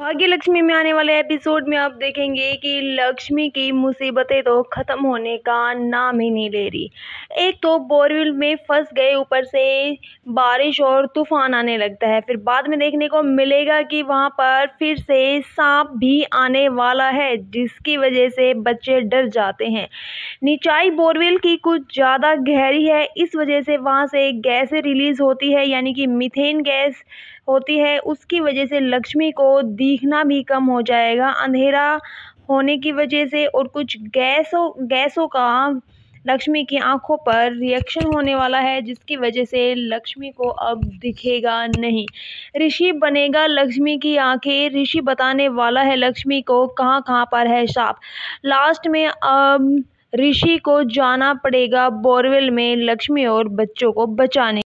भाग्य लक्ष्मी में आने वाले एपिसोड में आप देखेंगे कि लक्ष्मी की मुसीबतें तो ख़त्म होने का नाम ही नहीं ले रही एक तो बोरवेल में फंस गए ऊपर से बारिश और तूफान आने लगता है फिर बाद में देखने को मिलेगा कि वहाँ पर फिर से सांप भी आने वाला है जिसकी वजह से बच्चे डर जाते हैं निचाई बोरवेल की कुछ ज़्यादा गहरी है इस वजह से वहाँ से गैसें रिलीज़ होती है यानी कि मिथेन गैस होती है उसकी वजह से लक्ष्मी को दिखना भी कम हो जाएगा अंधेरा होने की वजह से और कुछ गैसों गैसों का लक्ष्मी की आंखों पर रिएक्शन होने वाला है जिसकी वजह से लक्ष्मी को अब दिखेगा नहीं ऋषि बनेगा लक्ष्मी की आंखें ऋषि बताने वाला है लक्ष्मी को कहाँ कहाँ पर है साप लास्ट में अब ऋषि को जाना पड़ेगा बोरवेल में लक्ष्मी और बच्चों को बचाने